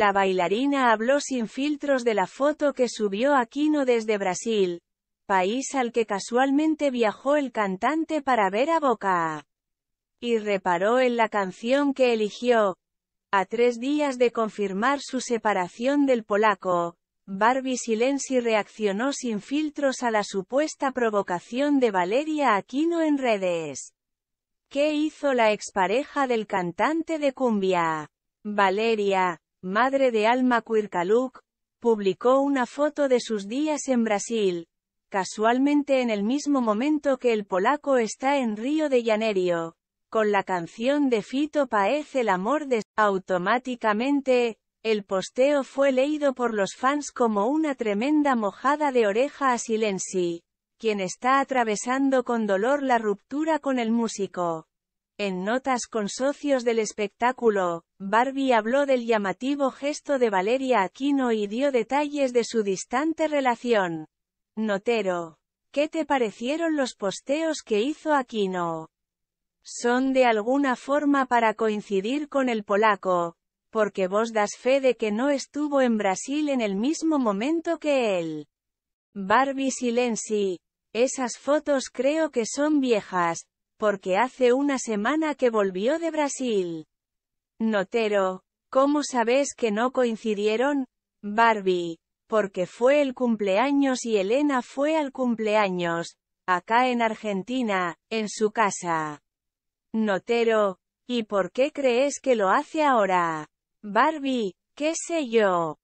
La bailarina habló sin filtros de la foto que subió Aquino desde Brasil, país al que casualmente viajó el cantante para ver a Boca. Y reparó en la canción que eligió. A tres días de confirmar su separación del polaco, Barbie Silenzi reaccionó sin filtros a la supuesta provocación de Valeria Aquino en redes. ¿Qué hizo la expareja del cantante de cumbia? Valeria, madre de Alma Quircaluc, publicó una foto de sus días en Brasil, casualmente en el mismo momento que el polaco está en Río de Janeiro, con la canción de Fito Paez El amor de... Automáticamente, el posteo fue leído por los fans como una tremenda mojada de oreja a Silensi, quien está atravesando con dolor la ruptura con el músico. En notas con socios del espectáculo, Barbie habló del llamativo gesto de Valeria Aquino y dio detalles de su distante relación. Notero. ¿Qué te parecieron los posteos que hizo Aquino? Son de alguna forma para coincidir con el polaco, porque vos das fe de que no estuvo en Brasil en el mismo momento que él. Barbie silenci. Esas fotos creo que son viejas, porque hace una semana que volvió de Brasil. Notero, ¿cómo sabes que no coincidieron? Barbie, porque fue el cumpleaños y Elena fue al cumpleaños, acá en Argentina, en su casa. Notero, ¿y por qué crees que lo hace ahora? Barbie, qué sé yo.